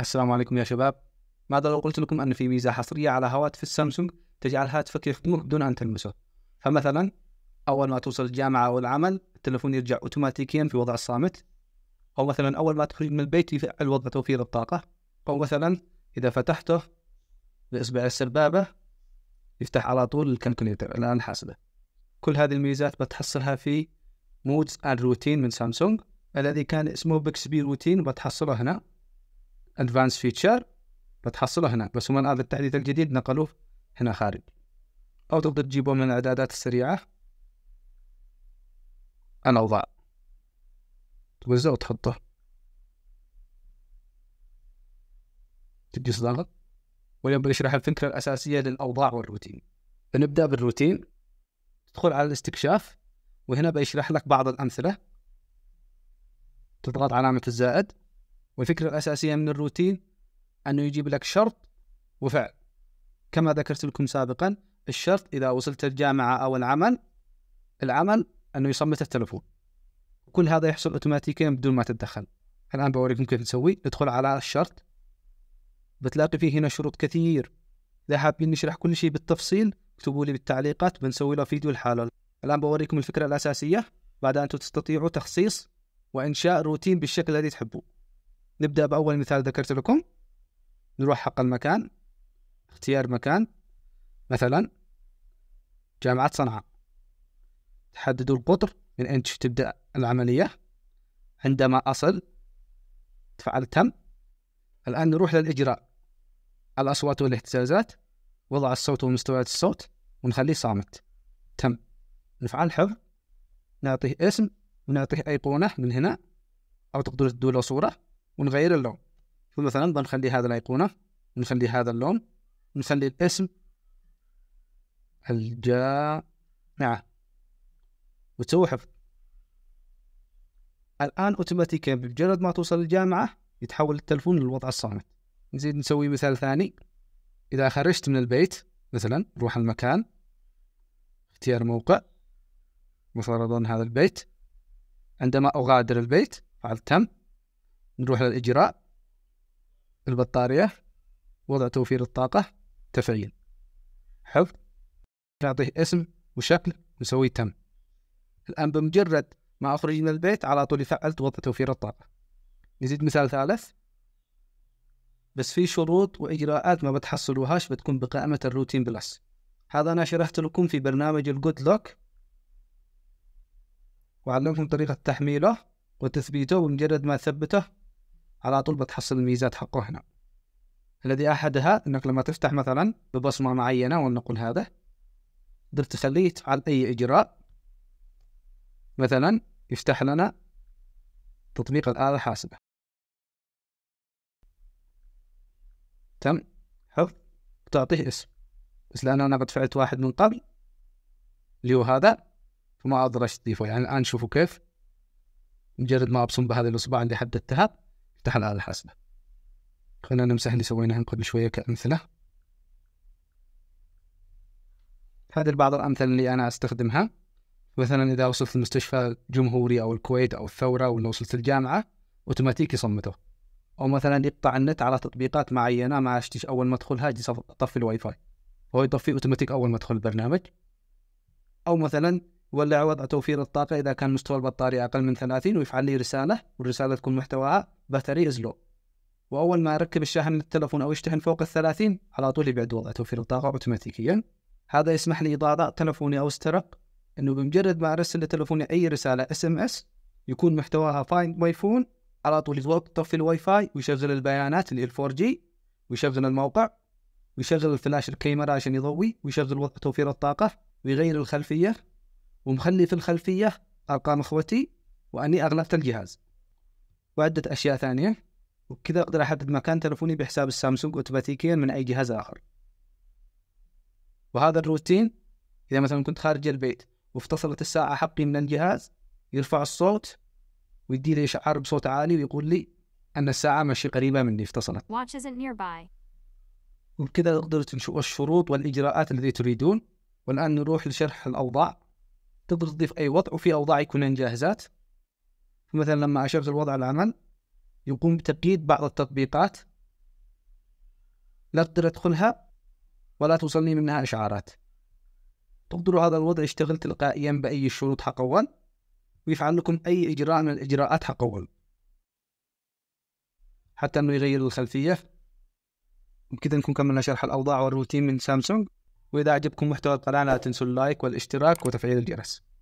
السلام عليكم يا شباب ماذا لو قلت لكم أن في ميزة حصرية على هواتف السامسونج تجعل هاتفك يخدمك دون أن تلمسه فمثلا أول ما توصل الجامعة أو العمل التلفون يرجع أوتوماتيكيا في وضع الصامت أو مثلا أول ما تخرج من البيت يفعل وضع توفير الطاقة أو مثلا إذا فتحته بإصبع السبابة يفتح على طول الكالكوليتر الان حاسبه كل هذه الميزات بتحصلها في مودز اند روتين من سامسونج الذي كان اسمه بيكسبي روتين بتحصله هنا ادفانس فيتشر بتحصله هناك بس هم هذا التحديث الجديد نقلوه هنا خارج او تقدر تجيبه من الاعدادات السريعه الاوضاع توزعه وتحطه تجي صداقه واليوم بنشرح الفكره الاساسيه للاوضاع والروتين بنبدا بالروتين تدخل على الاستكشاف وهنا بيشرح لك بعض الامثله تضغط علامه الزائد والفكرة الأساسية من الروتين أنه يجيب لك شرط وفعل كما ذكرت لكم سابقا الشرط إذا وصلت الجامعة أو العمل العمل أنه يصمت التلفون كل هذا يحصل أوتوماتيكيا بدون ما تتدخل الآن بوريكم كيف نسوي ندخل على الشرط بتلاقي فيه هنا شروط كثير إذا حابين نشرح كل شيء بالتفصيل اكتبوا لي بالتعليقات بنسوي له فيديو لحاله الآن بوريكم الفكرة الأساسية بعد أن تستطيعوا تخصيص وإنشاء روتين بالشكل الذي تحبوه نبدأ بأول مثال ذكرت لكم نروح حق المكان اختيار مكان مثلا جامعة صنعاء تحددوا القطر من أين تبدأ العملية عندما أصل تفعل تم الآن نروح للإجراء الأصوات والاهتزازات وضع الصوت ومستويات الصوت ونخليه صامت تم نفعل حفظ نعطيه اسم ونعطيه أيقونة من هنا أو تقدروا تدوله صورة ونغير اللون فمثلا بنخلي هذا الأيقونة ونخلي هذا اللون ونخلي الاسم الجامعة وتسوي حفظ الآن أوتوماتيكيا بمجرد ما توصل الجامعة يتحول التلفون للوضع الصامت نزيد نسوي مثال ثاني إذا خرجت من البيت مثلا روح المكان اختيار موقع مفترضا هذا البيت عندما أغادر البيت فعل تم نروح للإجراء البطارية وضع توفير الطاقة تفعيل حفظ نعطيه اسم وشكل نسوي تم الآن بمجرد ما أخرج من البيت على طول فعلت وضع توفير الطاقة نزيد مثال ثالث بس في شروط وإجراءات ما بتحصلوهاش بتكون بقائمة الروتين بلس هذا أنا شرحت لكم في برنامج الجود لوك وعلمكم طريقة تحميله وتثبيته ومجرد ما ثبته على طول بتحصل الميزات حقه هنا الذي أحدها أنك لما تفتح مثلا ببصمة معينة ولنقل هذا تقدر تخليه تفعل أي إجراء مثلا يفتح لنا تطبيق الآلة الحاسبة تم حفظ تعطيه اسم بس لأن أنا قد فعلت واحد من قبل اللي هو هذا فما أقدر أضيفه يعني الآن شوفوا كيف مجرد ما أبصم بهذه الأصبع اللي حددتها افتح الآلة الحاسبة خلينا نمسح اللي سويناه قبل شوية كأمثلة هذه بعض الأمثلة اللي أنا أستخدمها مثلا إذا وصلت المستشفى جمهوري أو الكويت أو الثورة ولا وصلت الجامعة أوتوماتيك يصمته أو مثلا يقطع النت على تطبيقات معينة ما أشتيش أول ما أدخلها أطفي الواي فاي هو يطفي أوتوماتيك أول ما أدخل البرنامج أو مثلا ولا عوض توفير الطاقة إذا كان مستوى البطارية أقل من 30 ويفعل لي رسالة والرسالة تكون محتواها باتري از لو وأول ما أركب الشاحن للتلفون أو يشتحن فوق الثلاثين على طول يبعد وضع توفير الطاقة أوتوماتيكيا هذا يسمح لي إذا تلفوني أو استرق أنه بمجرد ما أرسل لتلفوني أي رسالة اس ام اس يكون محتواها فايند ماي فون على طول يطفي الواي فاي ويشغل البيانات اللي 4 جي ويشغل الموقع ويشغل الفلاش الكاميرا عشان يضوي ويشغل وضع توفير الطاقة ويغير الخلفية ومخلي في الخلفية أرقام إخوتي وأني أغلقت الجهاز وعدة أشياء ثانية وبكذا أقدر أحدد مكان تلفوني بحساب السامسونج أوتوماتيكيا من أي جهاز آخر وهذا الروتين إذا مثلا كنت خارج البيت وافتصلت الساعة حقي من الجهاز يرفع الصوت ويدي لي إشعار بصوت عالي ويقول لي أن الساعة ماشي قريبة مني افتصلت وبكذا قدرت نشوف الشروط والإجراءات التي تريدون والآن نروح لشرح الأوضاع تقدر تضيف أي وضع وفي أوضاع يكونن جاهزات مثلا لما أشرت الوضع العمل يقوم بتقييد بعض التطبيقات لا تقدر أدخلها ولا توصلني منها إشعارات تقدر هذا الوضع يشتغل تلقائيا بأي الشروط اول ويفعل لكم أي إجراء من الإجراءات حق اول حتى أنه يغير الخلفية وبكذا نكون كملنا شرح الأوضاع والروتين من سامسونج واذا عجبكم محتوى القناه لا تنسوا اللايك والاشتراك وتفعيل الجرس